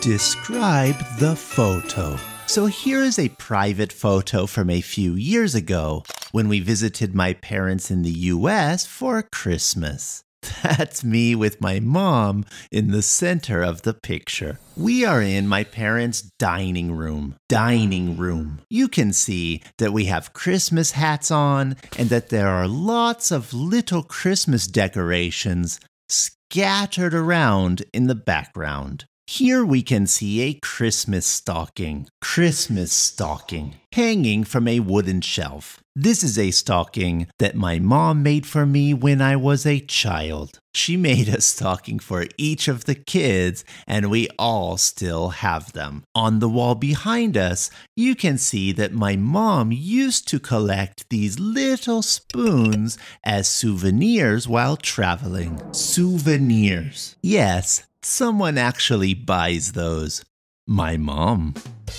Describe the photo. So here is a private photo from a few years ago when we visited my parents in the US for Christmas. That's me with my mom in the center of the picture. We are in my parents' dining room. Dining room. You can see that we have Christmas hats on and that there are lots of little Christmas decorations scattered around in the background. Here we can see a Christmas stocking, Christmas stocking, hanging from a wooden shelf. This is a stocking that my mom made for me when I was a child. She made a stocking for each of the kids, and we all still have them. On the wall behind us, you can see that my mom used to collect these little spoons as souvenirs while traveling. Souvenirs. Yes, someone actually buys those. My mom.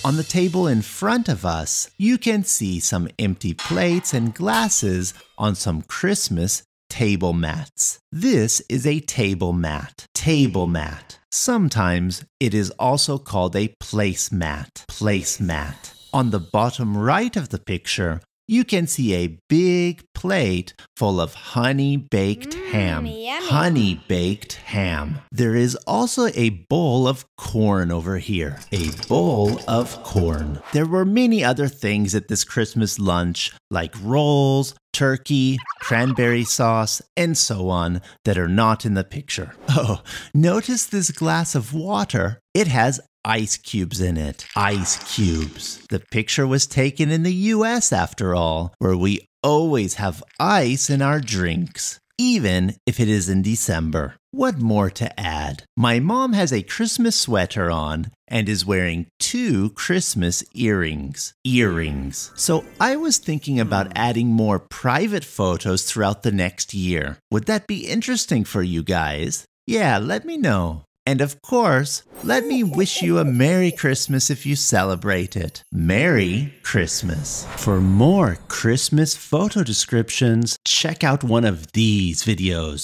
On the table in front of us, you can see some empty plates and glasses on some Christmas table mats. This is a table mat. Table mat. Sometimes it is also called a placemat. Placemat. On the bottom right of the picture, you can see a big plate full of honey baked mm, ham. Yummy. Honey baked ham. There is also a bowl of corn over here. A bowl of corn. There were many other things at this Christmas lunch, like rolls, turkey, cranberry sauce, and so on, that are not in the picture. Oh, notice this glass of water it has ice cubes in it. Ice cubes. The picture was taken in the US, after all, where we always have ice in our drinks, even if it is in December. What more to add? My mom has a Christmas sweater on and is wearing two Christmas earrings. Earrings. So I was thinking about adding more private photos throughout the next year. Would that be interesting for you guys? Yeah, let me know. And of course, let me wish you a Merry Christmas if you celebrate it. Merry Christmas. For more Christmas photo descriptions, check out one of these videos.